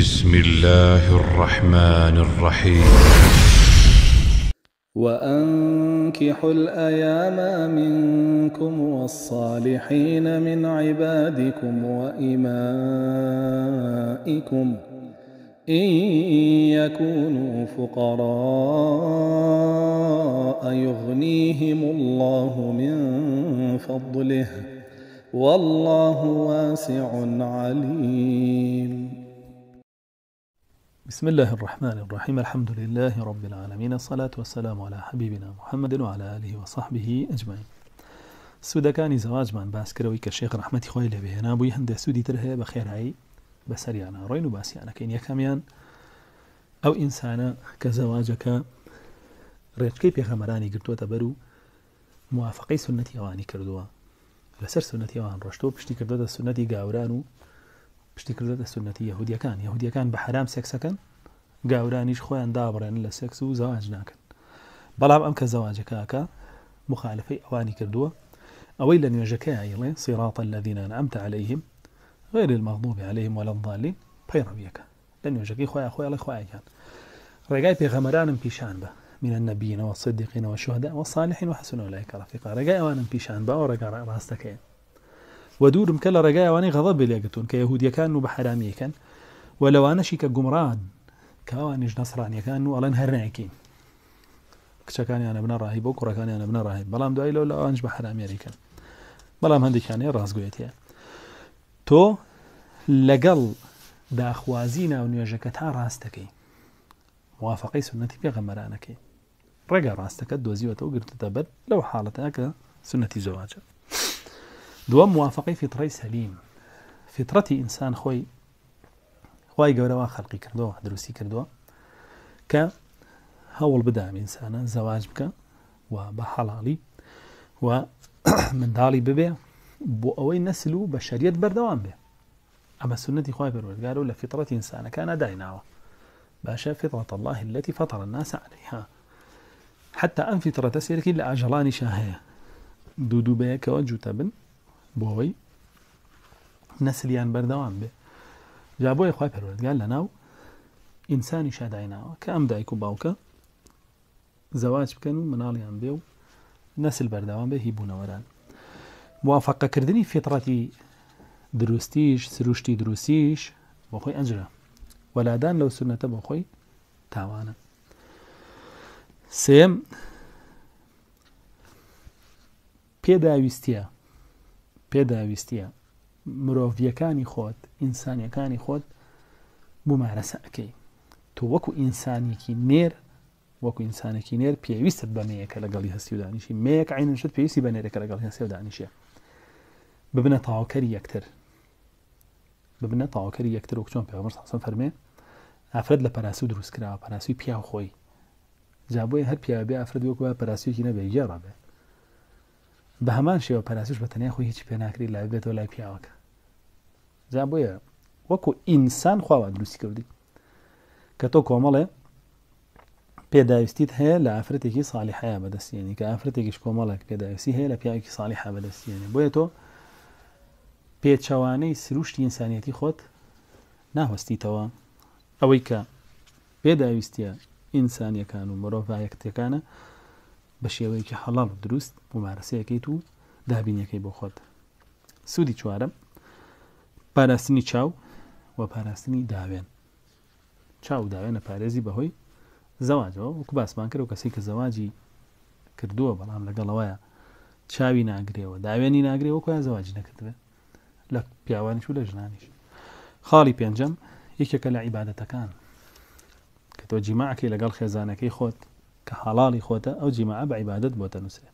بسم الله الرحمن الرحيم وأنكحوا الأيام منكم والصالحين من عبادكم وإمائكم إن يكونوا فقراء يغنيهم الله من فضله والله واسع عليم بسم الله الرحمن الرحيم الحمد لله رب العالمين الصلاة والسلام على حبيبنا محمد وعلى آله وصحبه أجمعين سودەکانی زواج من کە شێخ رححمەتی خۆی لە بوي هەندە سوودی تر هەیە بە خێرایی بەسەریانە ڕۆین و باسییانەکەین یەکەمیان ئەو ئینسانە أو إنسانا كزواجك پێخەمەرانی گرتووەتە بەر قرتو تبرو موافقي سنتي واني كردوا لسر سنتي وان رشتو بشتي سنەتی گاوران قاورانو سنتی کردێتە سنەتی یهودیەکان یهودیەکان به حرام کن جاورانیش خۆیان دابڕێن لە سێکس و زەواج ناکەن بەڵام ئەم کە زەواجەکەکە مخالفەی ئەوانی صراط الذين لە عليهم غير المغضوب عليهم ولا الضالين غێر المەغضوب عليهلەیهم وەڵمڵی پەیڕەویەکە لە نوێژەکەی خۆیان خۆیڵی خۆیان ڕێگای پێغەمەرانم پیشان با من النبيين والصديقين والشهداء والصالحين وحسن أولئك رفيقا رجاء وانا بيشان باو رجاء راستكين ودورم كلا رجايا واني غضب لي جتون كيهود يكان وبحرامي كان ولو أنا شيك جمران كوان إيش نصران يكان ولا نهرنا يكين كش كان أنا ابن راهب وكرة كان أنا ابن راهب بلام دعي ولا لا أنش بحرامي ريكا بلام هندي كان يرهز قويتيا تو لقل داخوازينا ونيجكتها راستكي موافقي سنة في غمرانكي رجع راستك الدوزي وتوجر تتبد لو حالتك سنة زواجك دووەم موافقي فطري سليم فطرتي انسان خوي خوي گەورەوە خلقي کردەوە دروسي کردووە ك هەوڵ بدام ئینسانە زەواج بکە و بە حەڵاڵی و من دالي بۆ بو نەسل نسلو بە شەریت بەردەوام اما سنتي خوي خی بەروەرگار و فطرتي فیترەت ئینسانەکانە دایناوە باشا فطرة الله التي فطر الناس عليها حتى ئەم فیترەتە سێرکی اجلاني شاهيه دودو بيك جوتە بن بۆ ئەوەی نەسلیان بەردەوام بێ جا بۆیە خخوای پەروەردگار لە ناو ئینسانی شادایناوە کە ئەم دایک و باوکە زەواج بکەن و مناڵیان بێ و نسل بەردەوام بێ هیبوونەوەران موافقەکردنی فێتڕەتی دروستیش سروشتی دروستیش بۆ خۆی ئەنجرە وەلادان لەو سونەتە بۆ خۆی تاوانە سێم پێداویستە پێداویستە مرۆڤیەکانی خۆت ئینسانیەکانی خۆت بمارەسەکەی تۆ وەکو ئینسانێکی نێر وەکو ئینسانێکی نێر پێویستت بەمەیەکە لەگەڵی هەستی و دانیشی مەیەک عینشت پێویستی بە نێرەکە لەگەڵ هەستی و دانیشە ببنە تاواکەری یەکتر ببنە تاواکەری یەکتر و چۆن پێمەر ساسم فەرمێ ئافرەت لە پەراسی و دروستکراوە پەراسوی پیا خۆی جابۆی هەر پیاێ ئافرەت وەکو پەراسیکی نەبێ گێڕابێ بە هەمان شێوە پەراسش بە تەنیا خۆی هیچ پێناکری لای بێتەوە لای پیاوەکە جا بۆیە وەکو ئینسان خواوە دروستی کردی کە تۆ کۆمەڵێ پێداویستیت هەیە لە ئافرەتێکی ساڵیحەیە بەدەستێنی کە ئافرەتێکیش کۆمەڵێک پێداویستی هەیە لە پیاوێکی ساڵیح بەدەستێنێ بۆیە تۆ پێچەوانەی سروشتی ئینسانیەتی خۆت ناوەستیتەوە ئەوەی کە پێداویستە ئینسانیەکان و مرۆڤایەکتەکانە بە شێوەیەکی حەڵال و دروست بمارەسەیەکەیت و دابینەکەی بۆ خۆت سوودی چوارم پاراستنی چاو و پاراستنی داوێن چاو داوێنە پارێزی بەهۆی زەواجەوە وەکو باسمان کرد و کەسی کە زەواجی کردووە بەڵام لەگەڵەوەیە چاوی ناگرێەوە داوێنی ناگرێەوە کۆیان زەواجی نەکردوێت لە پیاوانش و لە ژنانیش خاڵی پێنجەم یەکێکە لە عیباەتەکان کە تۆ جیماعکەی لەگەڵ خێزانەکەی خۆت كحلال إخوتا أو جماعة بعبادة بوتا نسرة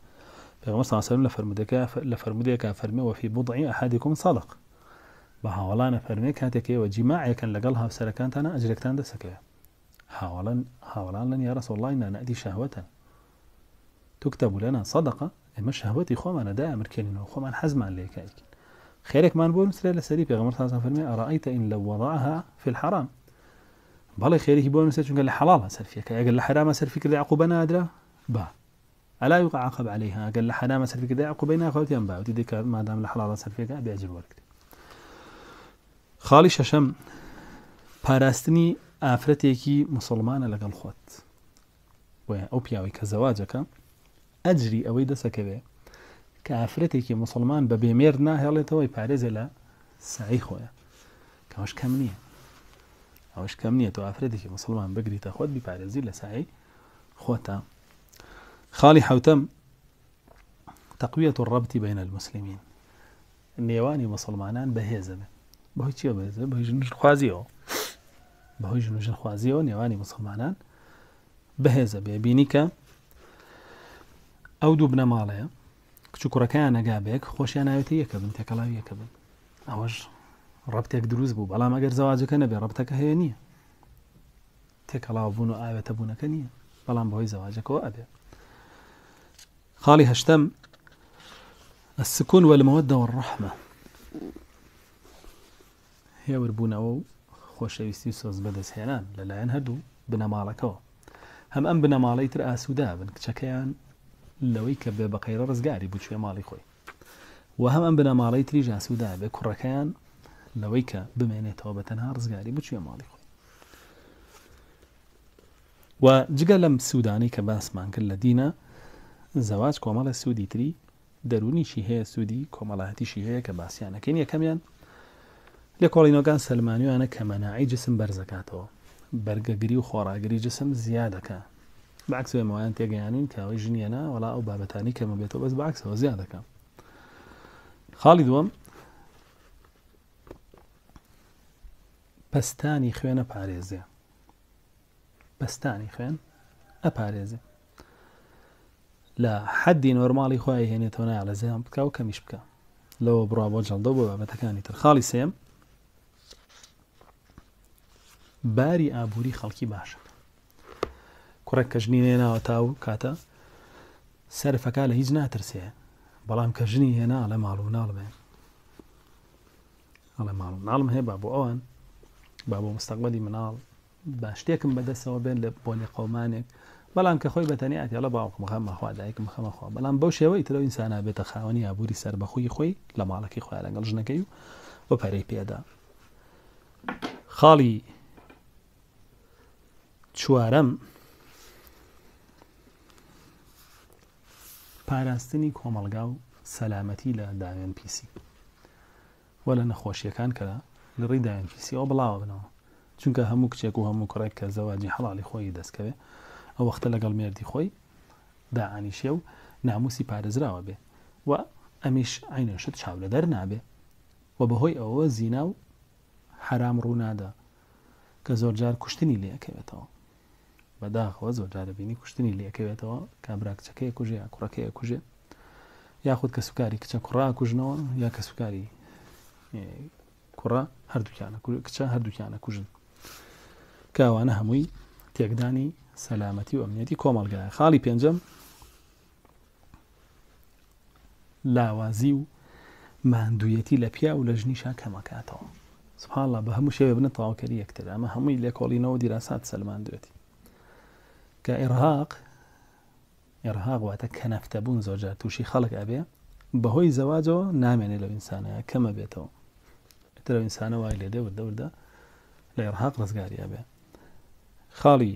في غمر صلى الله عليه وسلم لفرمدي كافرمي وفي بضع أحدكم صدق بها ولا نفرمي كاتكي وجماعة كان لقلها سركانت أنا أجرك تاند سكي حاولان حاولان لن يا رسول الله إنا نأتي شهوتا. تكتب لنا صدقة مش الشهوة خوما أنا دائما كلمة إخوما حزما ليك خيرك ما نقول نسرة لسريب يا غمر صلى الله عليه وسلم أرأيت إن لو وضعها في الحرام بالله خيره هي بوم سيرش قال حلال سر فيك قال له حرام سر فيك ذي عقوبة نادرة با ألا يقع عقب عليها قال له حرام سر فيك ذي عقوبة نادرة خالتي با وتديك ما دام الحلال سر فيك أبي أجر وركت خالي ششم باراستني أفرتي كي مسلمان لقى الخوت ويا أوبيا ويك زواجك أجري أويدا سكبي كأفرتي كي مسلمان ببيمير ناهي الله توي باريزلا سعي خويا كاش كم اوش کەم نییە تۆ مسلمان بگریتە خۆت بیپارێزی لە سعی خالي حوتم تقوية الربط بين المسلمين بین المسلمین مسلمانان بەهێزە بن بەهۆی چیە بەهێزە بەهۆی ژنژ خوازیەوە جنوش ژنژن خوازیەوە مسلمانان بەهێزە بێ بینی کە ئەو دوو بنەماڵەیە کچ کوڕەکەیان نەگابێک خۆشیان ناوێتی یەکە بن تێکەڵاوی اوش ڕبتێک دروست بوو بەڵام ئەگەر زەواجەکە نەبێ ڕبتەکە هەیە نییە تێکەڵاو بوون و ئاوێتە بوونەکە نییە بەڵام بەهۆی زەواجەکەەوە ئەبێ خاڵی هەشتم السكون والمودة والرحمة هێور بوونەوە و خۆشەویستی سۆز بەدەستهێنان لەلایەن هەردوو بنەماڵەکەەوە هەم ئەم بنەماڵی تر ئاسوودا بن کچەکەیان لەوەی کە بێ بەقەیرە ڕزگاری بچێ ماڵی خۆی و هەم ئەم بنەماڵی تریژ ئاسوودا بێ کوڕەکەیان لەوەی کە بمێنێتەوە بە تەنها ڕزگاری بچێ ماڵی خۆی و جگە لەم سوودانی کە باسمان کرد لە دینە زەواج کۆمەڵە سوودی تری دەرونیشی هەیە سوودی کۆمەڵاتیشی هەیە کە باسییانەکەین یەکەمیان لە کۆڵینۆگان سلمانیوانە کە مەناعی جسم بەرزەکاتەوە بەرگەگری و خۆراگری جسم زیادەکە باکس ماوایان تێگەیانین کاوەی ژنیەنە وڵا ئەو بابەتانی کەمە بێتەوە بەس باکسەوە زیادەکە خاڵی دووەم پستانی خوين أباريزي پستانی خوێن ئەپارێزێ لە حەدی نورمالي خۆی هێنێتەوە نایە لە زیان بکە و کەمیش بکە لەوە بڕا بۆ جەڵدە بۆ بابەتەکانی ترخاڵی سێم باری ئابووری خەڵکی باشە کوڕێک کە ژنی هێناوە تاو کاتە سەرفەکە لە هیچ ناترسێ بەڵام کە ژنی هێنا لە ماڵ و ناڵ ئەڵێ ماڵ و ناڵم با بۆ ئەوان با بۆ مستقبلی مناڵ با شتێکم بەدەستەوە بێن لە پۆلی قۆمانێک بەڵام کە خۆی بەتەنی ئااتیاڵە باوکم خەمەخوا دایکم خەمەخوا بەڵام بەو شێوەی ترەوە ئینسانە بێتە خاوەنی یابووری سربەخۆی خۆی لە ماڵەکەی خوارەگەڵ ژنەکەی و بە پەرەی پێدا خاڵی چوارەم پاراستنی کۆمەلگا و سەلامەتی لە داوێن پیسی وە لە نەخۆشیەکان کە لە ڕیدایان کیسیەوە بڵاوە بنەوە چونکە هەموو کچێک و هەموو کوڕێک کە زەواجی حڵی خۆی دەستکەوێ ئەو وەختە لەگەڵ مێردی خۆی داعانیشێ و ناموسی پارێزراوە بێ و ئەمیش عینەشت چاو لە دەر نابێ و بەهۆی ئەوە زینا و حرام ڕوونادا کە زۆرجار کوشتنی لەکەوێتەوە بەداخەوە زۆر جارەبینی کوشتنی لەکەوێتەوە کابراکچەکەی کوژێ کوڕەکەی کوژێ یاخود کە سوکاری کچە کوڕا کوژنەوە یا کە سوکاری کوڕە هەردووکیانە کچە هەردووکیانە کوژن کاوانە هەمووی تێکدانی سەلامەتی و ئەمنیەتی کۆمەلگایە خاڵی پێنجەم لاوازی و ماندویەتی لە پیا و لە ژنیشا کەمەکاتەوە سبحانڵ بە هەموو شێوێ بنە تاواکەری یەکتر ئەمە هەمووی لێکۆڵینەوە دیراسات سەلماندوێتی کە عێراق عێراق واتە کە نەفتەبوون زۆرجار تووشی خەڵک ئەبێ بەهۆی زەواجەوە نامێنێ لەو ئینسانەیە کەمە بێتەوە ترە ئینسانە وای لێ دەور دەوردا لە ڕهاق ڕزگاریە بێ خاڵی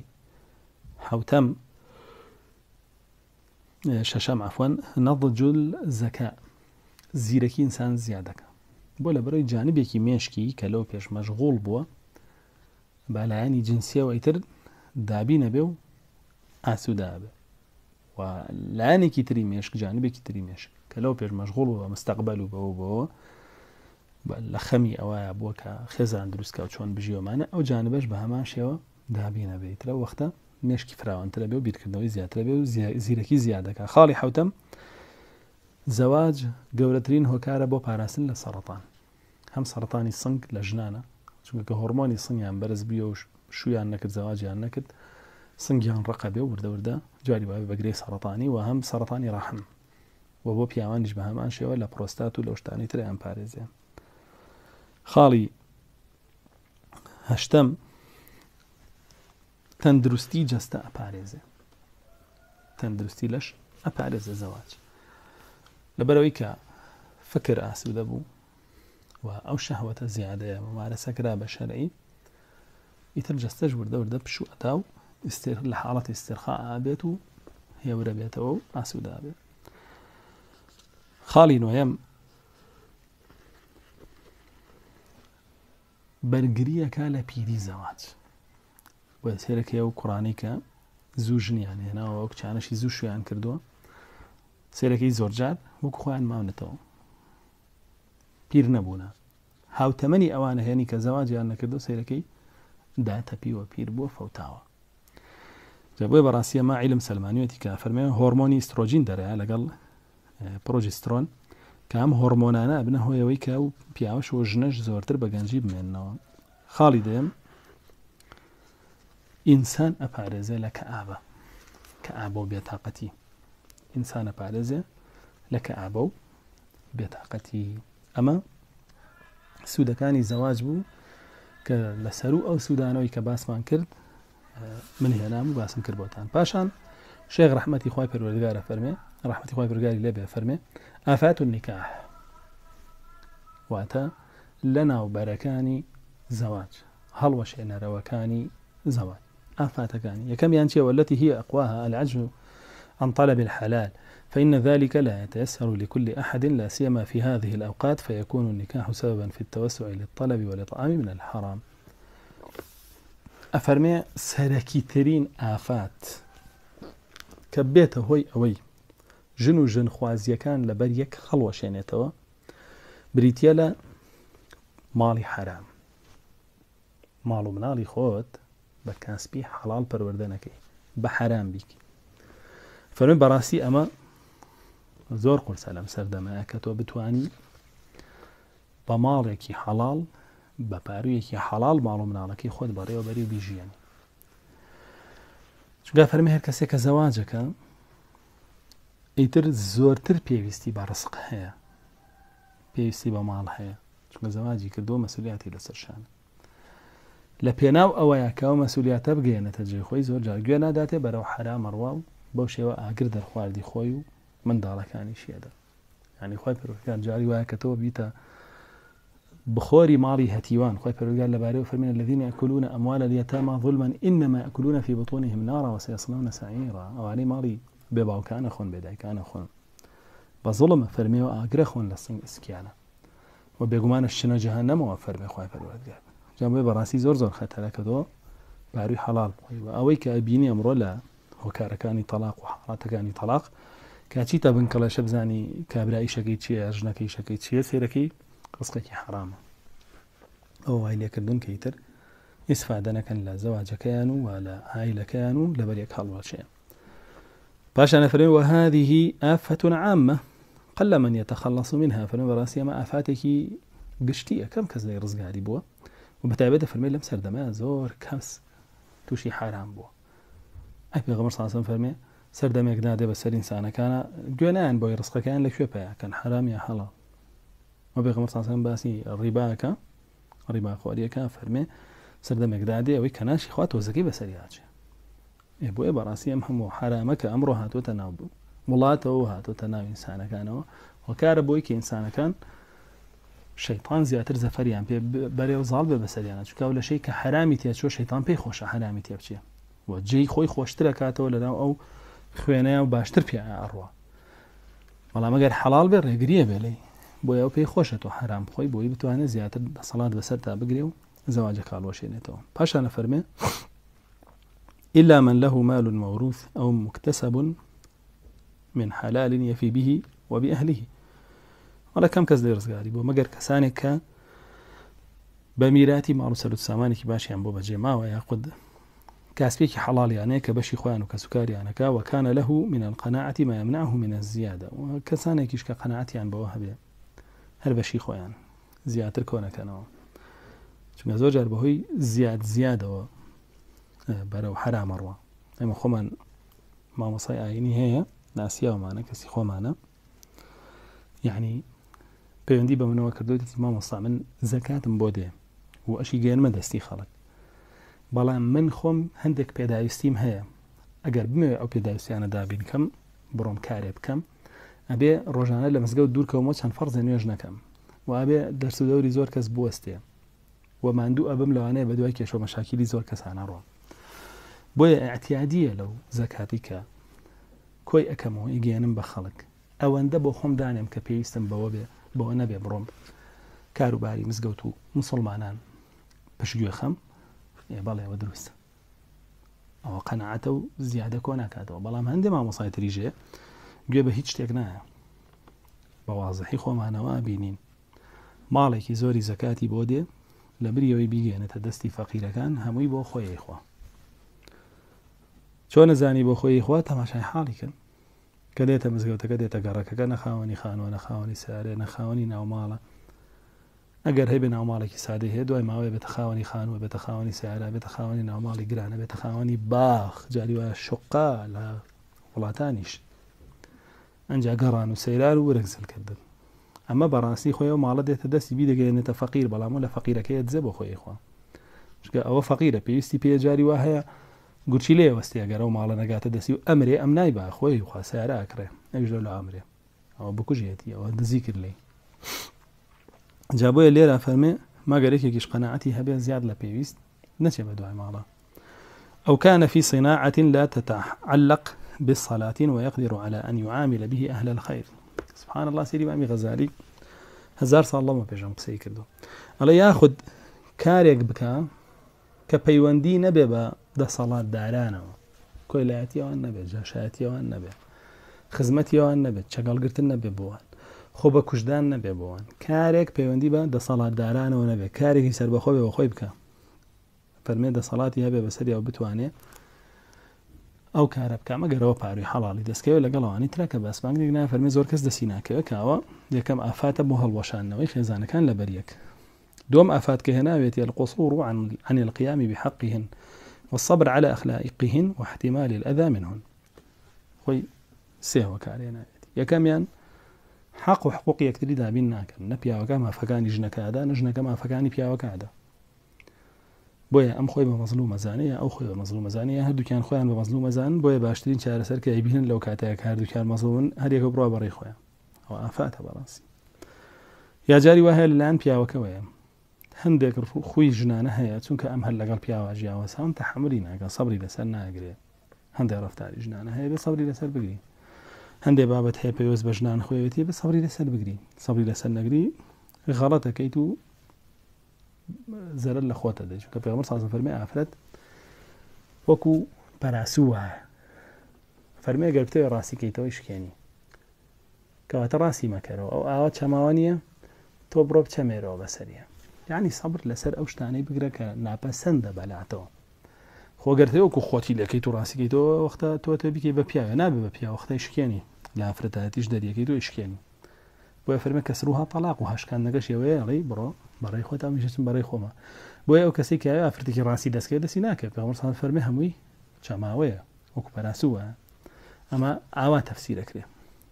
حوتەم شەشەم ئەفۆن نەڵ جول زەکە زیرەکی ئینسان زیادەکە بۆ لە بەرەوەی جانبێکی مێشکی کە لەو پێش مەشغۆڵ بووە بالایانی جنسیەوە ئیتر دابینە بێ و ئاسوودابێ و لایەنێکی تری مێشک جانبێکی تری مێشک کە لەو پێش مەشغۆڵ بووە مستەقبەل و بەوە بەوە لە خەمی ئەوەیە بووە کە خێزان دروستکە و چۆن بژیۆمانە ئەو جانبش بە هەمان شێوە دابینە بێترە وەختە مێشکی فراوانترە بێ و بیرکردنەوەی زیاترە بێ و زیرەکی زیادەکە خاڵی حوتەم زەواج گەورەترین هۆکارە بۆ پاراستن لە سەرەتان هەم سەرانی سنگ لە ژنانە چونکە هۆرمۆنی سنگیان بەرز بیە و شویان نەکرد زەواجیان نەکرد سنگیان ڕق بێ و وردەوردە جواری باوی بەگرێ سەرەتانی و هەم سەرەتانی ڕحم و بۆ پیاوانیش بە هەمان شێوە لە پرۆستات و لە شتانی تریان پارێزیان خاڵی هەشتم تەندروستی جەستە ئەپارێزێ تەندروستی لەش ئەپارێزە زەواج لەبەرەوەی کە فکر ئاسوودە بوو و ئەو شەهوەتە زیادەیە ممارە سەکرا بە شەرعی ئیتر جەستەش وردەوردە پشو ئەتا و لە حاڵەتی استرخا ئابێت و هێورە بێتەوە و ئاسوودابێت خاڵی نوێم بەرگریەکە لە پیری زەواج بە سێرەکە ئەو کوڕانی کە زوو ژنیان هێناەوە وەک چانەشی زوو شویان کردووە سێرەکەی زۆرجار وەک خۆیان ماونەتەوە پیر نەبوون هاوتەمەنی ئەوانە هێنی کە زەواجیان نەکردو سێرەکەی داتەپیوە پیر بووە فەوتاوە بۆی بەڕاستیە ما عیلم سلمانیەتی کە فەرمێن هۆرمۆنی ئسترۆژین دەرەیە لەگەڵ پرۆژیسترۆن کام هۆرمۆنانە بنە هۆیەوەی کە و پیاوە شۆ ژنەش زۆرتر بە گەنجی بمێنەوە خاڵی دێم ئینسان ئەپارێزێ لە کە ئابە کە ئابە و بێتاقەتی ئینسان ئەپارێزێ لە کە ئابە و بێتاقەتی ئەمە سوودەکانی زەواج بوو کە لەسەر و ئەو سوودانەوەی کە باسمان کرد من هێنام و باسم کرد بۆتان پاشان شێغ ڕحمەتی خی پەروەردگارە فەرمێ رحمت خواهی برگاری لێ بێ آفات النكاح واتا لنا وبركاني زواج هل وشينا هەڵوە زواج آفات ئافاتەکانی يكم يانتي والتي هي أقواها العجل عن طلب الحلال فإن ذلك لا يتيسر لكل أحد لا سيما في هذه الأوقات فيكون النكاح سببا في التوسع للطلب والإطعام من الحرام ئەفەرمێ سەرەکیترین ئافات کە بێتە هۆی أوي. ژن و ژنخوازیەکان لەبەر یەک هەڵوەشێنێتەوە بریتە لە ماڵی حرام ماڵ و مناڵی خۆت بە کاسپی حەڵال پەروەردەنەکەی بە حرام بیکی فەرمی بەڕاستی ئەمە زۆر قورسە لەم سەردەمایە کە تۆ بتانی بە ماڵێکی حەڵال بە پارویەکی حەڵال ماڵ و مناڵەکەی خۆت بەڕێوە بەری و بیژیانی چگە فەرمی هەر کەسێک کە زەواجەکە ئیتر زۆرتر پێویستی بە ڕسق هەیە پێویستی بە ماڵ هەیە چونکە زەواجی کردو مەسولیاتی لەسەرشان لە پێناو ئەوەیە کاو مەسولیاتە بگەێنێتە جێخۆی زۆر جاگوێ ناداتێ بەرەو حرامەڕوا و بەو شێوە ئاگر دەرخواردی خۆی و منداڵەکانی شێدا ینی خۆی پرکان جاری وایە کە تەوە بیتە بخۆری ماڵی هەتیوان خۆی پەرگار لەبارەی فەرمێن الذين ياكلون اموال اليتامى ظلما انما ياكلون في بطونهم نارا وسيصلون سعيرا ئەوانەی ماڵی بێ باوکانە خۆن بێدایکانە خۆن بە زڵمە فەرمیەوە ئاگرە خۆن لە سنگ ئسکیانە و بێگومانە شنە جەهان نەمەوە فەرمی خخوای پەروەگار جام بێ بەڕاستی زۆر زۆر خەتەرەکەەوە باروی حەڵال ئەوەی کە ئەبینی ئەمڕۆ لە هۆکارەکانی تەلاق و حڵاتەکانی تەلاق کاچی تا بنکە لە شە بزانی کابرای شەکەی چیە ژنەکەی شەکەی چیە سێرەکەی قسقێکی حرامە ئەو وای لێکردن کەیتر ئیسفادەنەکەن لە زەواجەکەیان و لە ئایلەکەیان و لەبەرێک هەڵوەشێن باشا نفرين وهذه آفة عامة قل من يتخلص منها فرين ما آفاتك قشتية كم كز لي رزق عادي بوا وبتعبده فرمي لم سردما زور كمس توشي حرام بوا أي غمر صلى الله عليه وسلم فرمي سردما دمك بس الإنسان كان جنان بوي رزق كان لك شو كان حرام يا حلال غمر صلى الله عليه وسلم باسي الربا كان ربا كان فرمي سردما دمك وي ويكناش خوات وزكي بسرياتش بۆیە بەڕاستی ئەم هەموو حرامەکە ئەمڕۆ هاتوۆتە ناو بوو وڵاتەوە هاتوۆتە ناو ئینسانەکانەوە وەکارە بۆی کە ئینسانەکان شەیتان زیاتر زەفەریان پێ بەرێ و زاڵ بێ بەسەریانە چکاو لە شەی کە حرامی تێچۆ شەیتان پێی خۆشە حرامی تێ بچێ بۆ جێی خۆی خۆشترە کاتەوە لەناو ئەو خوێنەیە و باشتر پێ ئەڕوە بەڵام ئەگەر حەڵال بێ ڕێگریە بێلێ بۆ ئەو پێی خۆشێت و حرام خۆی بۆی بتوانێت زیاتر دەسەڵات بەسەر تا بگرێ و زەواجە کاڵۆشێنێتەوە پاشانە فەرمێ إلا من له مال موروث أو مكتسب من حلال يفي به وبأهله ولا كم کەس لێ ڕزگاری بۆ مەگەر کەسانێک کە بە میراتی ماڵ سەر سامانێکی باشیان بۆ بەجێ ماوە یا خود کاسپێکی يعني کە بەشی خۆیان و کە سوکاریانەکە وەکانە لەه من الزيادة مامناه منە زیادە عن کەسانێکیش کە قەنەعەتیان بەوە هەبێ هەر بەشی خۆیان زیاتر کۆنەکەنەوە چونکە زۆر جار بەهۆی بەرەو حرامەڕوە ئێمە خۆمان مامەسای ئاینی هەیە ناسیاومانە کەسی خۆمانە یعنی پەیوەندی بە منەوە کردوتی مامۆستا من زەکاتم بۆ دێ و ئەشی گەێنمە دەستی خەڵک بەڵام من خۆم هەندێک پێداویستیم هەیە ئەگەر بمێ ئەو پێداویستیانە دابین کەم بڕۆم کارێ بکەم ئەبێ ڕۆژانە لە مزگە و دوورکەومە چەند فەرزە نوێژ نەکەم و ئەبێ دەرسودەوری زۆر کەس بستێ و ماندوو ئەبم لەوانەیە بە دوای کێشۆ مەشاکیلی زۆر کەسانە ڕۆم بۆیە ئاعتیادیە لەو زەکاتی کە کۆی ئەەکەمەوە ئیگەێنم بە خەڵک ئەوەندە بۆ خۆم دانێم کە پێویستم بەوە بێ بەوە نەبێ بڕۆم کاروباری مزگەوت و مسلمانان پشگوێ خەم بەڵێەوە دروستە ئەوە قەنەعاتە و زیادە کۆ ناکاتەوە بەڵام هەندێ مامۆسای تریژێ گوێ بە هیچ شتێک نایە بەوازەحی خۆمانەوە بینین ماڵێکی زۆری زەکاتی بۆ دێ لە بریەوەی بیگەێنێتە دەستی فەقیرەکان هەمووی بۆ خۆیخوا چۆن نزانی بۆ خۆی خوا تەماشای حاڵی کرد کە دێتە مزگەوتەکە دێتە گەڕەکەەکە نەخاوەنی خانوە نەخاوەنی سارێ نەخاوەنی ناوماڵە ئەگەر هەیە ناوماڵێکی سادی هەیە دوای ماوەی بێتە خاوەنی خانوە بێتە خاوەنی سیارە بێتە خاوەنی ناوماڵی گرانە بێتە خاوەنی باخ جاریوە شقا لە وڵاتانیش ئەجا گەڕان و سەیرار و ورەگزلکردن ئەمە بەڕاستی خۆی و ماڵە دێتە دەستی بی دەگەێنێتە فەقیر بەڵام و لە فەقیرەکەی دزە بۆ خۆیخوا شکە ئەوە فەقیرە پێویستی پێ جاری وا هەیە گرچیله وستی اگر او مال نگات دەسی امری ام ئەم نای بە خۆی و خاسیارە ئەکرێ ئەگژ لە ئامرێ ئەوە بکوژێتی ئەوە دزی کرد لێ جا بۆیە لێرە فەرمێ ماگەرێکێکیش قەنەعەتی هەبێ زیاد لە پێویست نەچێ بە دوای ماڵە ئەو كان في صناعة لا تتعلق بالصلاة ويقدر على أن يعامل به أهل الخير سبحان الله سيري بامي غزالي هزار صلى الله عليه وسلم قسي كردو الله ياخد كاريك بكا كبيوندي نبي دەسەڵات دارانەوە کۆیلایەتیەوەن نەبێت جاشایەتیەوەن نەبێت خزمەتیەوەن نەبێت چەگەڵگرتن نەبێ بووان خۆ بە کوشدان نەبێ بووان کارێک پەیوەندی بە دەسەڵات دارانەوە نەبێت کارێکی سربەخۆبێ بە خۆی بکە فەرمێ دەسەڵاتی هەبێ بەسەریەوە بتوانێت ئەو کارە بکە مەگەرەوە پاروی حڵی دەستکەوێت لەگەڵەوەانی ترەکە بەسمانگرێک نافەرمی زۆر کەس دەسی ناکەوە کاوە یەکەم ئافاتە بۆ هەڵوەشانەوەی خێزانەکان لە بەریەک دوم ئافات کە هێناوێت لە قۆسوور عن عن القیامی بحقهن والصبر على أخلاقهن واحتمال الأذى منهن خوي سيه كارينا يا كميان حق وحقوق يكتري دا بينا كان نبيا وكما فكان جنكا دا نجنا كما فكان بيا أم خوي ئەم زانية أو خوي زانەیە زانية خۆی دكان خوي زانانیە هەردووکیان خۆیان بە مەزلومە زان بۆیە باشترین چارەسەر کە بینن لەو کاتەیە هەردووکیان مەزلوون هەرێکە بڕوا بەڕێی خۆیان ئەو ئافاتە بەڕاستی یاجاری وهەیە لەلایەن پیاوەکەوەیە هەندێک خوی ژنانە هەیە چونکە ئەم هەر لەگەڵ پیاوە ژیاوەسان تەحملی ناگە سەبری لەسەر ناگرێت هەندێک ڕفتاری ژنانە هەیە بە سەبری لەسەر بگری هەندێک بابەت هەیە پێوەست بە ژنان خۆیەتی بە سەبری لەسەر بگری سەبری لەسەر نەگری غەڵەتەکەیت و زەرل لە خۆتە دەچ کە پێمە سازن فەرمی ئافرەت وەکو پەراسووە فەرمی گەرتەوە ڕاستیکەیتەوەی شکێنی کەواتە ڕاستی مەکەرەوە ئەو ئاوە چەماوە نیە تۆ بڕۆ بچەمێرەوە بەسەریە یعنی سەبر لەسەر ئەو شتانەی بگرە کە ناپەسەندە بەلاتەوە خۆگەرتەوەکو خۆتی لەکەی تو ڕاستیکەیتەوە وەختە تۆتە بکەی بە پیاوە نابێ بە پیاوەختەی شکێنی لافرەتاتیش دەریەکەی دوی شکێنی بۆیە فەرمە کەسر وها تەلاق و هەشکان نەگەش ێوەیەڵی بڕۆ بەڕێی خۆت ئەمیشتم بەڕێی خۆمە بۆیە ئەو کەسی کە ئافرتێکی ڕاستی دەستکەی دەسی ناکرد پێمەسان فەرمی هەمووی چاماوەیە وەکو پەراسووە ئەمە ئاوا تەفسی دەکرێت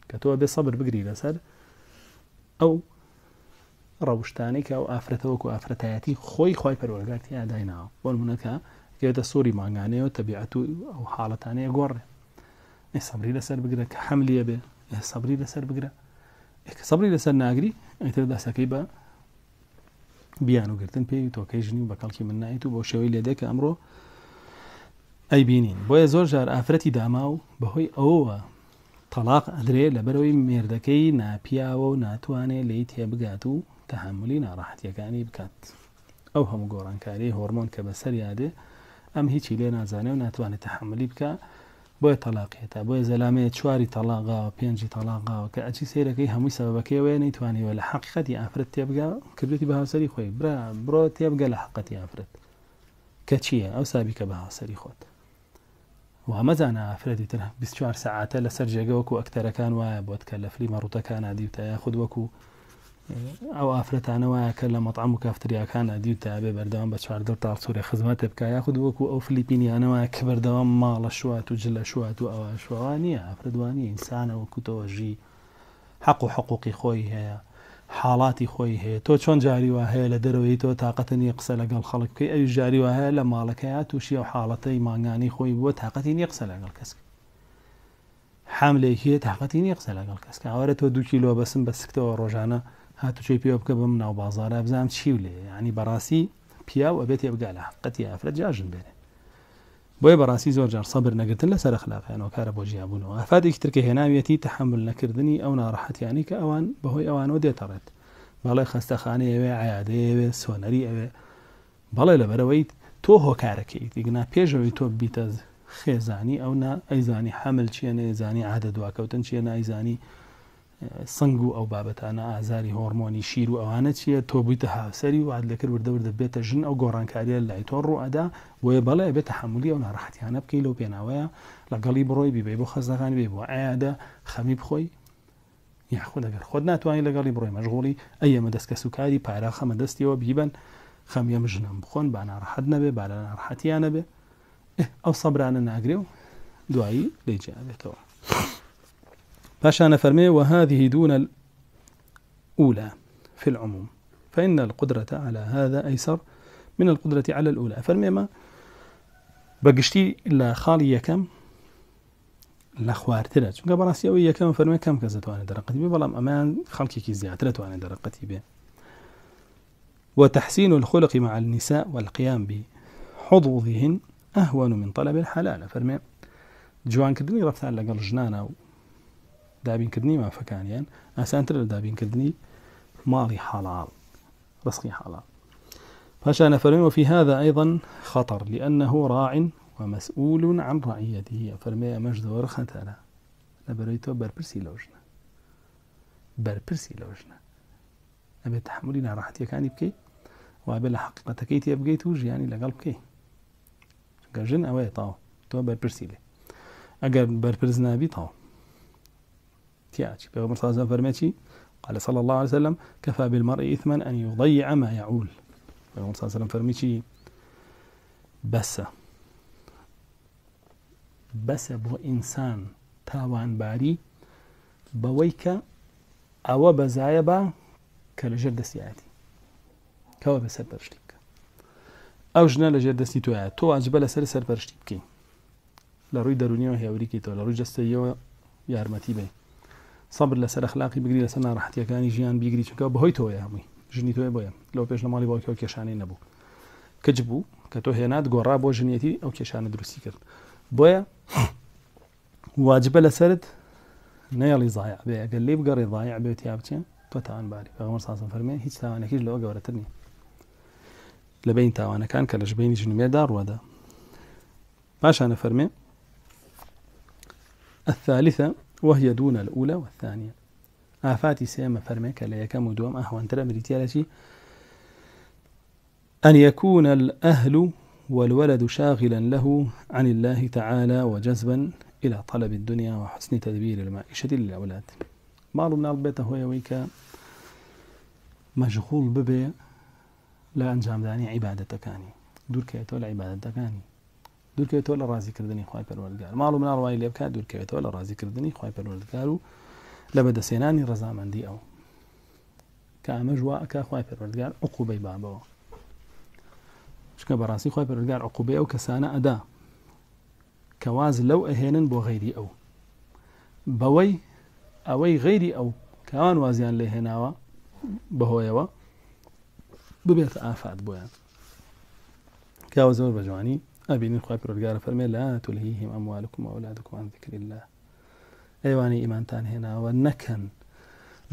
کە تۆ بێ سەبر بگری لەسەر ئەو ڕەوشتانی کە ئەو ئافرەتەوەکو ئافرەتایەتی خۆی خی پەروەگارتی ئادایناوە بۆ نمونەکە گێدە سووری ماگانەیەوە تەبیعەت و ئەو حاڵەتانەیە گۆڕێ سەبری لەسەر بگرە کە حملیە بێ سەبری لەسەر بگرە سەبری لەسەر ناگری ئەتر دەسەکەی بە بیانوگرتن پێی تۆکەی ژنی و بەکەڵکی من نایت و بۆ شێوەی لێدەکە ئەمڕۆ ئەی بینین بۆیە زۆر جار ئافرەتی داما و بەهۆی ئەوە تەلاق ئەدرێ لەبەرەوەی مێردەکەی ناپیاوە و ناتوانێت لی تێبگات و تەحملی ناڕاحەتیەکانی بکات ئەو هەموو گۆڕانکاری هۆرمۆن کە بەسەر یادێ ئەم هیچی لێ نازانێ و ناتوانێت تەحملی بکە بۆیە تەلاقیێتە بۆیە زەلامەیە چواری تەلاغاوە پێنجی تەلاغاوە کە ئەچی سیرەکەی هەمووی سەبەکەیەوە نەیتوانیوە لە حقیقەتی ئافرەت تێبگە کردێتی بە هاوسری خۆی برا بڕۆ تێبگە لە حقەتی ئافرەت کە چییە ئەو سابی کە بە هاوسری خۆت وامەزانە ئافرەتی تر 24 سعاتە لەسەر جێگەوەکو ئەکتەرەکان وایە بۆت کە لە فلیمە ڕوتەکان نادیوتە خودوەکو و ئەو ئافرەتانەوەە کە لە مەطعام و کافتریاکانە دی تا بێ بەردەوام بە چواردە تا سوورە خزمەتە بکە یاخود وەکو ئەو فلیپینیانەوە کە بەردەوام ماڵە شوات و جلە شوات و ئەوە شوانیە ئافردوانی ئینسانە وەکوتەوە ژی حەق و حقوقی خۆی هەیە حاڵاتی خۆی هەیە تۆ چۆن جاریوە هەیە لە دەرەوەی تۆ تااقەتنی قسە لەگەڵ خەڵکەی ئەوی جاریوە هەیە لە ماڵەکەیە تووشی و حاڵەتەی ماگانی خۆی بووە تااقەتی نیە قسە لەگەڵ کەسک حاملێکیە تااقەتی نیە قسە لەگەڵ کەسکە ئەوەرە تۆ دو کیلۆ بەسم بە سکتەوە ڕۆژانە هاتوچێ پێ بکە بم ناو بازارە بزانام چی لێ ینی بەڕاستی پیا و ئەبێت ێبگا لە حقەتی ئافرەت جاژن بێنێ بۆیە بەڕاستی زۆر جار سەبر نەگرتن لە سەر خلافیانەوە کارە بۆ ژیابوونەوە ئەفادێکی ترکە هێناویەتی تحمل نەکردنی ئەو ناڕەحەتیانی کە ئەوان بەهۆی ئەوانەوە دێتەڕێت بەڵێ خەستەخانەیەوێ ئایادەیەوێ سۆنەری ئەوێ بەڵێ لەبەرەوەی تۆ هۆکارەکەیت دیگنا پێشەوەی تۆ بیتە خێزانی ئەو نا ئەیزانی حمل چیە نێزانی عادە دواکەوتن چیە نایزانی سنگ و ئەو بابەتانە ئازاری هۆرمۆنی شیر و ئەوانە چییە تۆ بوویتە هاوسری و عادلەکرد وردەوردە بێتە ژن ئەو گۆڕانکاریە لای تۆ ڕوئدا بۆیە بەڵێ بێتە حمولی ئەو ناڕحتیانە بکەی لەو پێناوەیە لەگەڵی بڕۆی بیبێ بۆ خەزەکان بێ بۆ ئایادا خەمی بخۆی یاخود دەگەر خۆت ناتوانانی لەگەڵی بڕۆی مەژغۆڵی ئەی ئەمە دەستکە سوکاری پارا خەمە دەستیەوە بیبن خەمیەم ژنم بخۆن با ناڕحەت نەبێ با لە ناڕحەتیانە بێ ئەو سەبرانە ناگرێ و دوایی لەیجیابێتەوە. انا فرمي وهذه دون الأولى في العموم فإن القدرة على هذا أيسر من القدرة على الأولى فرمي ما لا لە خاڵی یەکەم لە خواردترە چونکە بەڕاستی ئەوەی كم فەرمی کەم کەس دەتوانێت دەرەقەتی بێ بەڵام ئەمان خەڵکیێکی زیاتر وانا درقتي به وتحسين الخلق مع النساء والقيام بحظوظهن أهون من طلب الحلال فرمي جوان كدني رفتها لقل جنانه دابين كدني ما دابینکردنی مافەکانیان ئاسانتر لە دابینکردنی ماڵی حاڵال رسقي يعني. حالا أنا فرمي وفي هذا أيضا خطر لأنه راع ومسؤول عن رعيته فرمي مجد ورخة أنا نبريتو بربرسي لوجنا بربرسي لوجنا أبي تحملنا راحتي كان يبكي وأبي لحقيقة كيتي يبكي توجي يعني لقلب كي جن أوي طاو تو بربرسي لي أجر بربرزنا بي طاو احتياج پیغمبر صلى الله عليه و قال صلى الله عليه وسلم كفى بالمرء اثما ان يضيع ما يعول پیغمبر صلى الله عليه وسلم سلم بس بس بو انسان تاوان باري بويك أو بزايبا بەزایە بە کە بسر برشتك أو جنا سەرپەرشتی بکە تو ژنە لسر سر برشتك لروي دروني لەسەر سەرپەرشتی بکەین لە ڕووی دەرونیەوە هێوریکی تۆ سەبر لەسەر ئەخلاقی بگری لەسەر ناڕحەتیەکانی ژیان بیگری که بهای توی همی جنی توی بۆیە لو پیش نمالی ماڵی که کێشانەی نبو کج بو که تو هێنات گۆڕا با جنیتی او کێشانە درستی کرد بۆیە واجبە لەسرت نەیەڵی زایع بێ ئەگەر لێ بگەڕی زایع بێت یا بچێن تۆ تاوانباری بەغمە ساسم فرمی هیچ تاوان تاوانەکیش لەوە گەورەتر نیە لە بین تاوانەکان کە لە ژبینی ژنمێدا ڕوادا باشانە فەرمێ الثالثة وهي دون الأولى والثانية آفاتي سيما فەرمێکە لە یەکەم و دووەم ئەهوانترە بریتیارەی أن يكون الأهل والولد شاغلا له عن الله تعالى وجذبا إلى طلب الدنيا وحسن تدبير المعيشة للأولاد ما ماڵ البيت هو يويك مشغول ببي لا أنجام داني عبادتكاني يعني. دور كيتو العبادتكاني يعني. دوورکەوێتەوە لە ڕازیکردنی خی پەروەردگار ماڵ و مناڵوای لێبکە دوورکەوێتەوە لە ڕازیکردنی خی پەروەردگار و لە بەدەسێنانی ڕزامەندی ئەو کە ئەمە ژوا ئەکا خی پەروەردگار عقوبەی بابەوە شکە بەڕاستی خی پەرگار عقوبێ ئەو کەسانە ئەدا کەواز لەو ئەهێنن بۆ غەیری ئەو بەوەی ئەوەی غەیری ئەو کاوان وازیان لێ هێناوە بەهۆیەوە ببێتە ئافات بۆیان کاوە زۆر بە جوانی أبين خی پرۆگارە فرمي لا تلهيهم أموالكم وأولادكم عن ذكر الله أيواني إيمان ئەیوانی ئیمانتان هێناوە نەکەن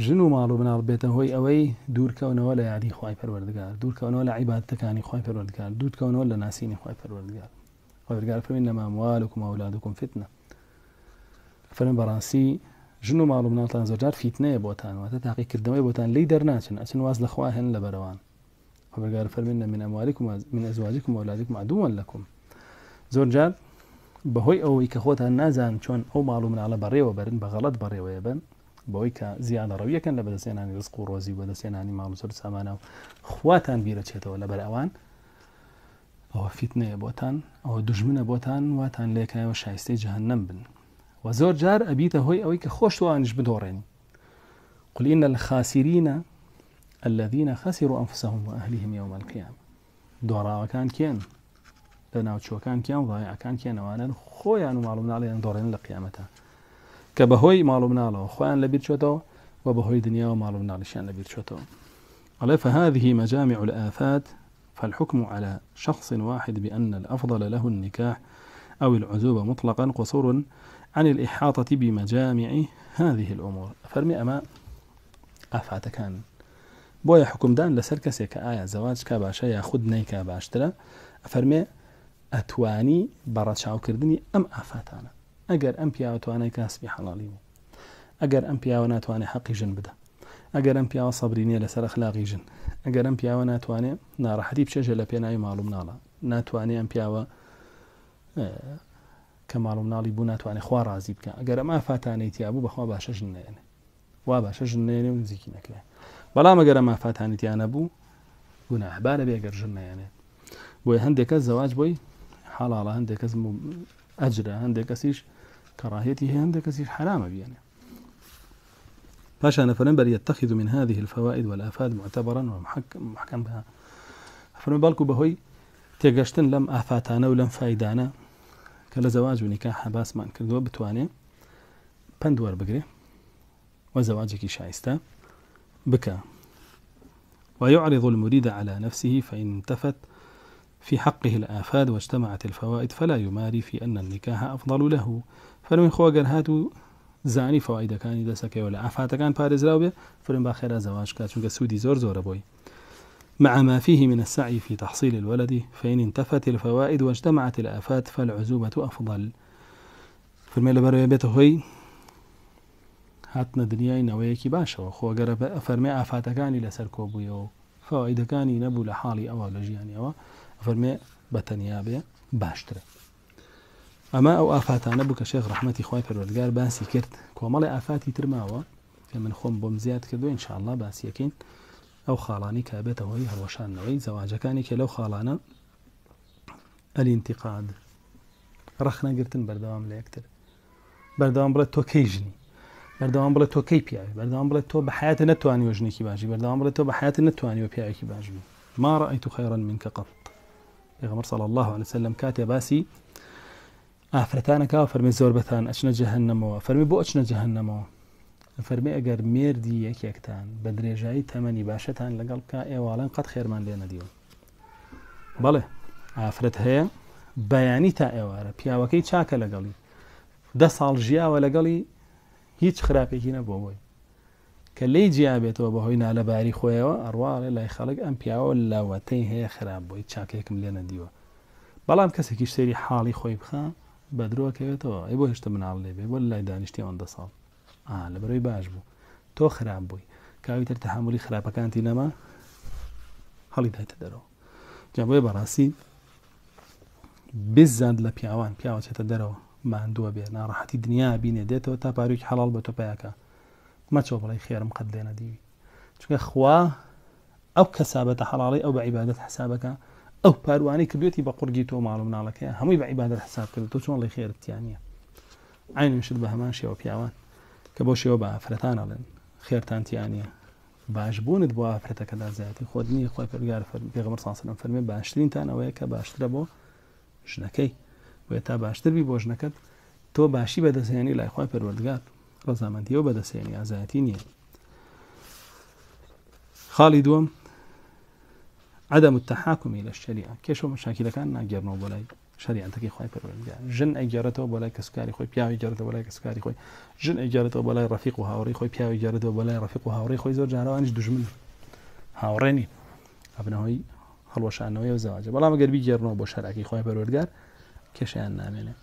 ژن و ماڵ و بناڵ بێتە هۆی ئەوەی دوورکەونەوە يعني لە یادی خی پەروەردگار دوورکەونەوە لە عیباتەکانی خی پەروەردگار دوورکەونەوە لە ناسینی خی پەروەردگار خۆگار فەرمین نەماموالکم ئەولادکم فتنە فەرم بەڕاستی ژن و ماڵ و بناڵتان زۆرجار فیتنەیە بۆتانەوەتە تاقیکردنەوەی بۆتان لی دەرناچن ئەچن واز لەخوا هێن لە بەرەوان خبرگار فەرمین من أموالكم من أزواجكم وأولادكم عدوا لكم زۆرجار بەهۆی ئەوەی کە خۆتان نازان چۆن ئەو ماڵ و بغلط بەڕێوە بەرن بە غەڵت بەڕێوەیە بن بەوەی کە زیانە ڕەویەکەن لە بەدەستێنانی ڕزق و ڕۆزی بەدەستێنانی ماڵ و سەر سامانە و خواتان بیرەچێتەوە لەبەر ئەوان ئەوە فیتنەیە بۆتان ئەوە دژمنە بۆتان واتان لێکایەوە شایستەی جەهنم بن و زۆر جار ئەبیتە هۆی ئەوەی کە خۆشتوانش بدۆڕێن قلینە لە خاسیرینە الذين خسروا أنفسهم وأهلهم يوم القيامة دوراوەکان کێن لە ناوچوەکان کیان ڕایەکان کێنەوانن خۆیان و ماڵ مناڵیان دۆڕێن لە قیامەتە کە بەهۆی ماڵ و مناڵەوە خۆیان لە بیرچێتەوە و بەهۆی دنیا و ماڵ و مناڵیشیان لە بیرچێتەوە ئەڵێ فهذه مجامع الآفات فالحكم على شخص واحد بأن الأفضل له النكاح أو العزوبة مطلقا قصور عن الإحاطة بمجامع هذه الأمور فرمي أما آفات كان بويا حكم دان کەسێک کە آية زواج زەواج ياخذ نيكا باشترا فرمي ئەتوانی بەڕە چاوکردنی ئەم ئافاتانە ئەگەر ئەم پیاوەتوانای کاسبی حەڵالی بوو ئەگەر ئەم پیاوە ناتوانێت حەقی ژن بدە ئەگەر ئەم پیاوە سەبرینە لەسەر خلاقی ژن ئەگەر ئەم پیاوە ناتوانێت ناڕەحەتی بچێژە لە پێناوی ماڵوم ناڵە ناتوانێت ئەم پیاوە کە ماڵوم ناڵی بوو ناتوانێت خوا ڕازی بکە ئەگەر ئەمە فاتانەی تیابوو بەخوا باشە ژن نێنێ وا باشە ژن نێنێ و نزیکی نەکرێ بەڵام ئەگەر ئەمە فاتانیتیانە بوو گوناهبارە بێگەر ژن نەیانێت بۆی هەندێکە زەواج بۆی حەڵاڵە عندك اسم اجر عندك اسيش كراهيته عندك اسيش حرام يعني باشا فلم بل يتخذ من هذه الفوائد والآفاد معتبرا ومحكم بها فلم بالكو بهوي تيغشتن لم آفاتانا ولم فايدانا كلا زواج ونكاح باس ما انكردوا بتواني بندور بقري وزواجك شايستا بكا ويعرض المريد على نفسه فإن انتفت في حقه الآفاد واجتمعت الفوائد فلا يماري في أن النكاح أفضل له فرمي خواه گر هاتو زانی فوائدەکانی دەسەکەەوە لە ئافاتەکان پارێزراو بێ فرم با زواج زەواژکە چونکە سودي زور زور بوي مع ما فيه من السعي في تحصيل الولد فإن انتفت الفوائد واجتمعت الآفات فالعزوبة أفضل فرمي لبرو بيت هوي هاتنا دنيا نويكي باشا وخو قرب فرمي آفات كاني لسر كوبويو فوائد كان نبو لحالي أو لجياني أو فرمي بتنيابه باشتر اما او افاتانه بو شيخ رحمتي خوي پروردگار باسي كرت كومل افاتي ترماوا من خوم بوم زياد كدو ان شاء الله بس يكين او خالاني كابتا وهي هروشان نوي زواج كاني لو خالانا الانتقاد رخنا قرتن بردوام لي اكثر بردوام بلا تو كيجني بردوام بلا تو كي بيعي بردوام بلا تو بحياتي نتواني وجني كي باجي بردوام بلا تو بحياتي نتواني وبي كي باجي ما رايت خيرا منك قط پێغمەر سەڵ الله عليه وسلم کاتێ باسی ئافرەتانەکە فەرمی زۆربەتان ئەچنە جەهنەمەوە فەرمی بۆ ئەچنە جەهنەمەوە فەرمی ئەگەر مێردی یەکێکتان بە درێژایی تەمەنی باشەتان لەگەڵ بکە ئێواڵان قەت خێرمان لێ نەدیوە بەڵێ ئافرەت هەیە بەیانی تا ئێوارە پیاوەکەی چاکە لەگەڵی دە ساڵ ژیاوە لەگەڵی هیچ خراپێکی نەبووەوەی کە لی جیابێتەوە بەهۆی نالەباری خۆیەوە ئەڕواڵێ لای خەڵک ئەم پیاوە لاوەتەی هەیە خراپ بۆی چاکێکم لێ نەدیوە بەڵام کەسێکی سەری حاڵی خۆی بخە بە درۆکەوێتەوە ئەی بۆ هێشتا مناڵ لێبێ بۆ لای دانیشتی ئەوەندە ساڵ لە بەرەوەی باش بوو تۆ خراپ بووی کاویتر تەحملی خراپەکانتی نەما هەڵی دایتە دەرەوە جابۆی بەڕاستی بزاند لە پیاوان پیاوە چێتە دەرەوە ماندووە بێ ناڕەحەتی دنیا بینێ دێتەوە تا پاروکی حەڵال بە تۆپیاکە مەچۆ بڵی خێرم قەت لێ نەدیوی چونکە خوا ئەو کەسابەتە حڵاڵی ئەو بە عیبادت حسابەکە ئەو پاروانی کردوێتی بە قورگی تۆ ماڵ مناڵەکە هەمووی بە عیبادت حساب کرد تۆ چۆن لە خێرتیانە عینشت بە هەمان شێوە پیاوان کە بۆ شێوە بە ئافرەتانەڵێن خێرتانتییانە باشبوونت بۆ ئافرەتەکەدا زیاتی خۆت نیە خۆی پرگار پێغمە ساسنم فەرمێ باشترینتان ئەوەیە کە باشترە بۆ ژنەکەی بێت تا باشتربی بۆ ژنەکەت تۆ باشی بەدەزێنی لای خۆی پەروەردگات ڕەزامەندیەوە بەدەسێنی ئازایەتی نییە خاڵی دووەم عدم التحاكم إلى الشريعة كيشو مشاكل كان ناجر نو بولاي شريعة تكي خوي برولنجا جن إجارته بولاي كسكاري خوي بياو إجارته بولاي كسكاري خوي جن إجارته بولاي رفيق هاوري خوي بياو إجارته بولاي رفيق هاوري خوي زوج انش دجمن هاوريني خلوا شانه ويا و بلا ما غير بي جرنو بو شرعي بەرودگار کێشیان نامێنێ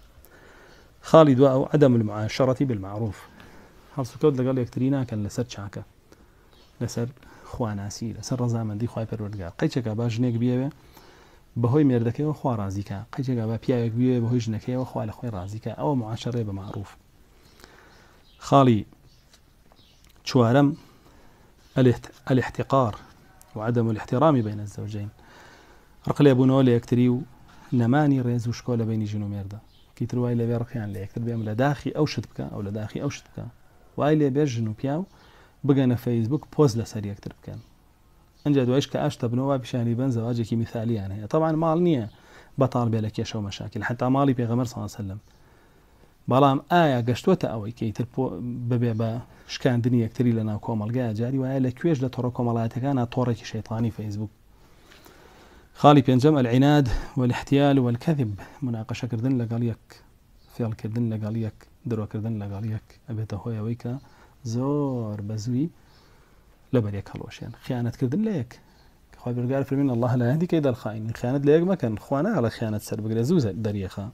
خاڵی دو ئەو عدەم المعاشره بالمعروف هەڵسوکەوت لەگەڵ یەکتریناکەن لەسەر چاکە لسر خواناسی لەسەر ڕزامەندی خخوای پەروەردگار قەچێکا با ژنێک بیاوێ بەهۆی مێردەکەیەوە خوا ڕازیکە قەچێکا بە پیاوێک بێ بەهۆی ژنەکەیەوە خوا لە خۆی ڕازیکە ئەوە معاشەڕێ بە معروف خاڵی چوارم الاحتقار وعدم أو معاشرة الزوجين ڕقلێ بوونەوە لە الاحتقار و نەمانی ڕێز و شکۆ أبو بینی ژن و مێردە کیتر وای لەوێ ڕقیان لە یەکتر بێم لە داخی ئەو شت بکە ئەو لە داخی ئەو شت بکە وای لێبێ ژن و پیا و بگەنە فەیسبوک پۆز لەسەر یەکتر بکەن ئەجا دوایش کە ئاشتە بنەوە پیشانی بن زەواجێکی بطال هەیە طبعاان ماڵ نییە بەتال بێ لە الله و وسلم بلام ماڵی پێغەمەر ساسەلم بەڵام ئایا گەشتوتە ئەوەی کەیتر ببێ بە شکاندنی یەکتری لە ناو کۆمەلگای جاری وایە لە کوێش لە تۆڕ کۆمەڵاتەکانە تۆڕێکی شەیطانی فەیسبوک خاڵی پێنجەم العناد والاحتيال والكذب مناقشة كردن لقاليك في لەگەڵ لقاليك دروکردن لەگەڵ یەک ئەبێتە هۆی ئەوەی کە زور بزوی لەبەر یەک هەڵۆشیان خیانەتکردن لە یەک خوا بگار فرمین الله لە هەندیکە دەرخین خیانەت لە یەک مەکەن خوانە هەڵە خیانەت سەر بگرێ زوو دەریەخە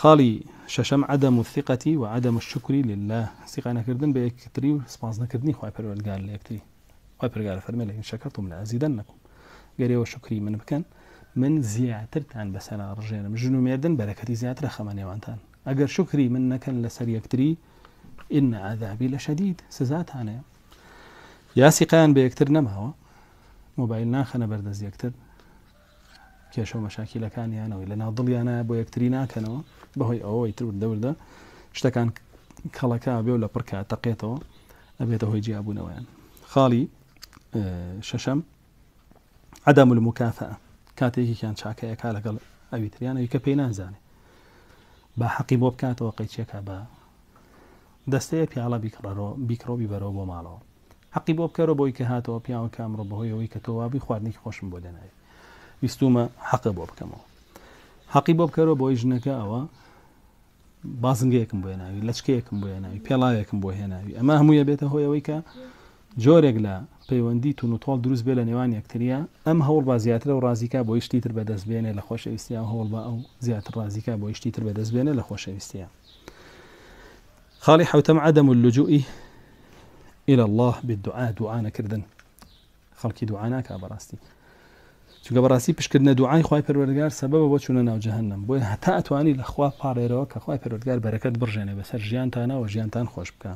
خاڵی خالی ششم عدم ثقەتی و عدم شکری لله سیقانەکردن بە یەکتری و سپاز نەکردنی خخوای پەروەگار لە یەکتری خخوای پرگار فەرمە لە شەکەتم لە نکم نەکوم و شکری من بکن من زیعتر زیاترتان بسنا ڕژێنم ژن و برکتی زیعتر خمانی وانتان اگر شکری من نکن لسر یکتری این عذابی لە شەدید سزات هاانەیە یاسیقیان بە یەکتر نەماوە مۆبایل ناخەنە بەردەست یەکتر کێشە و مەشاکیلەکانیانەوەی لە ناڵدڵیانە بۆ یەکتری ناکەنەوە شتا ئەوەی تر دەوردە شتەکان کەڵەکە بێ و لە پڕکە تەقێتەوە ئەبێتە هۆی جیابوونەوەیان آه، عدم المكافأة عدەم كان کاتێکیان چاکەیەکە لەگەڵ ئەوی تریانەوەی يكا بينا زاني بە حەقی بۆ بکاتەوە قەیچێکە بە دەستەیە پیاڵە بیکڕەوە بیکڕۆبی بەرەوە بۆ ماڵەوە حەقی بۆ بکەرە بۆی کە هاتەوە پیاوە کامڕۆ بەهۆیەوەی کە تۆوابی خواردنی خۆشم بۆ دەناوی ویستومە حەقە بۆ بکەمەوە حەقی بۆ بکەرەوە بۆی ژنەکە ئەوە بازنگەیەکم بۆ هێناوی لەچکەیەکم بۆ هێناوی پێڵاوێکم بۆ هێناوی ئەمە هەموویە بێتە هۆیەوەی کە جۆرێک لە پەیوەندی تون و تۆڵ دروست بێ لە نێوان یەکتریا ئەم هەوڵ با زیاترە و ڕازیکا بۆ یشتی تر بەدەستبێنێ لە خۆشەویستیان هەوڵ بە ئەو زیاتر ڕازیکا بۆ یشتی تر بەدەستبێنێ لە خۆشەویستیە خاڵی حوتەم عدەم و لجوئی إلى الله بالدعاء دوعانەکردن خەڵکی دوعاناکە بەڕاستی چونکە بەڕاستی پشکردنە دوعای خی پەروەرگار سبب بۆ چونە ناوجههنم بۆی هەتا ئەتوانی لەخوا پارێرەوە کە خی پەرۆرگار بەرەکەت بڕژێنێ بەسەر ژیانتانەوە ژیانتان خۆش بکە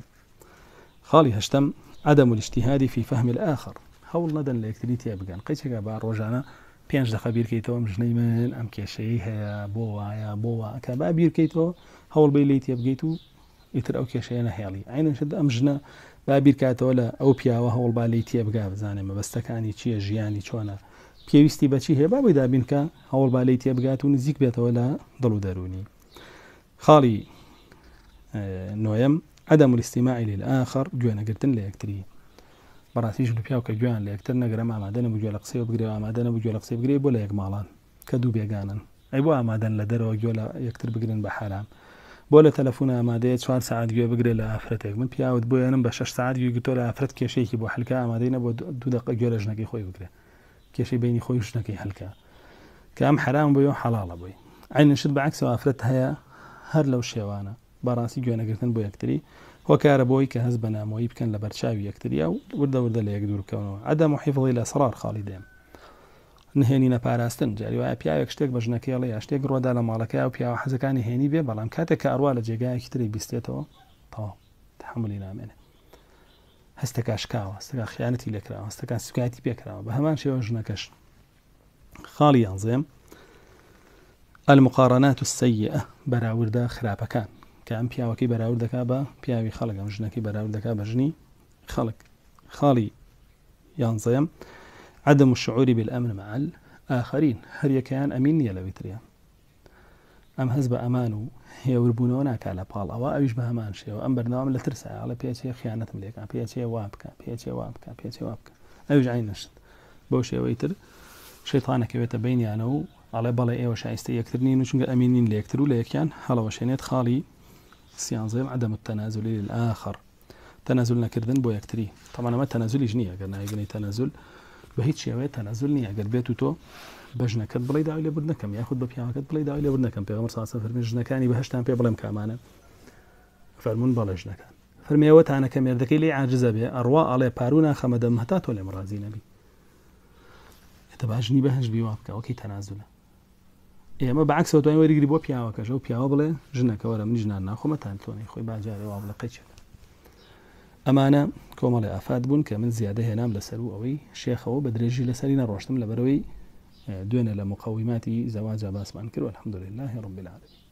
خاڵی هەشتم عدم الاجتهاد في فهم الآخر هەوڵ نەدەن لە یەکتری تێبگەن قەچێکە با ڕۆژانە پێنج دەخە بیرکەیتەوە ژنەی من ئەم کێشەی هەیە بۆ وایە بۆ واکە با بیرکەیتەوە هەوڵ بی لی يتر أو ئیتر ئەو کێشەیە نەهێڵی ئاینشد ئەم ژنە با كاتو ولا أو بيا وهول با لی تێبگا بزانێ مەبەستەکانی چییە ژیانی چۆنە پێویستی بەچی هەیە با بۆیدابینکە هەوڵ با لی تێبگات و نزیک بێتەوە لە دڵ و دەرونی نويم عدم الاستماع للآخر جوانا قرتن ليكتري براسيش نبيا جوانا لي ليكترنا قرا ما مادنا بجوا لقصي وبقري ما مادنا بجوا لقصي بقري بولا يقمالان كدو بيقانا أي بوا مادن لدرو جولا يكتر بقرين بحالان بولا تلفونا تەلەفۆنا شوار ساعات سعات گوێ بگرێ لە ئافرەتێک من پیاوت بۆیانم ساعات جوا قلتو گوێ گرتۆ لە ئافرەت کێشەیەکی بو هەلکە ئامادەینە بۆ دوو دق گوێ لە ژنەکەی خوي بگرێ کێشەی كام خۆی ژنەکەی هەلکە کە ئەم حرام بيو و بوي عين عینشت بعكس وافرت هيا هر لو شێوانە بەڕاستی گوێنەگرتن بۆ یەکتری وەکارە بۆی کە هەز بەنامۆی بکەن لە بەرچاوی یەکتریا و وردەوردە لە یەک دوورکەونەوە ئەدە محیفڵی لە سەرار خاڵی دێم نهێنی نەپاراستن جاری وایە پیاوێک شتێک بە ژنەکەڵی یا شتێک ڕۆدا لە ماڵەکە و پیاوە حەزەکانی هێنی بێ بەڵام کاتێک کە ئەروە لە جێگایەکی تری بیستێتەوە تا تحملی نامێنێ هەستەکاشکاوە هەستەکە خیانەتی لەکراوە هەستەکان سوکایەتی پێکراوە بە هەمان شێوە ژنەکەش خاڵی یانزێم المقارنات السيئة بەراوردە خراپەکان کە ئەم پیاوەکەی بەراورد دەکا بە پیاوی خەڵک ئەم ژنەکەی بەراورد دەکا بە ژنی خەڵک خاڵی یانزەیەم عدم و شعوری بالأمن معل ئاخرین هەر یەکەیان ئەمین نییە لەوی ترە ئەم هەز بە ئەمان و هێوربوونەوە ناکا لە پاڵەوە ئەویش بە هەمان شێوە ئەم بەرناوم لە ترساڵە پێچێ خیانەتم لێکا پێچێ وا بکە پێچێ وا بکە پێچێ وا بکە ئەوش ئاین نشت بەو شێوەی تر شەیتانەکەوێتە بینیانە و ئاڵێ بەڵێ ئێوە شایستی یەکترنین و چونگە ئەمینین لێکتر و لە یەکیان هەڵەوەشێنێت خاڵی سيانزيم عدم التنازل للآخر تنازلنا كردن بو يكتري طبعا ما تنازلي جنيه قال نهي تنازل بهيت شيء ما تنازلني قال بيتو تو بجنا كد بلا يدعي لي بدنا كم ياخذ ببيع كد بلا يدعي لي بدنا كم بيغمر صار سفر من جنا كاني بهشت عم بيبلا مكامانة فرمون بلا جنا كان فرمي وت أنا كم يردك لي عاجز بيه ارواء على بارونا خمدم هتات ولا مرازين أبي جني بهش بيوابك وكي تنازله ئێمە باکسەوە توانین وەریگری بۆ پیاوەکەش و پیاوە بڵێ ژنەکەەوەرە منی ژنان ناخۆمەتان تۆنی خۆی باجارێ وا بڵە قەچێت ئەمانە کۆمەڵی ئافات بوون کە من زیادە هێنام لەسەر و ئەوەی شێخەوە بە درێژی لەسەری نەڕۆشتم لە بەرەوەی دوێنە لە مقاویماتی زەواجا باسمان کردوە الحمدلله ڕبیلاعالی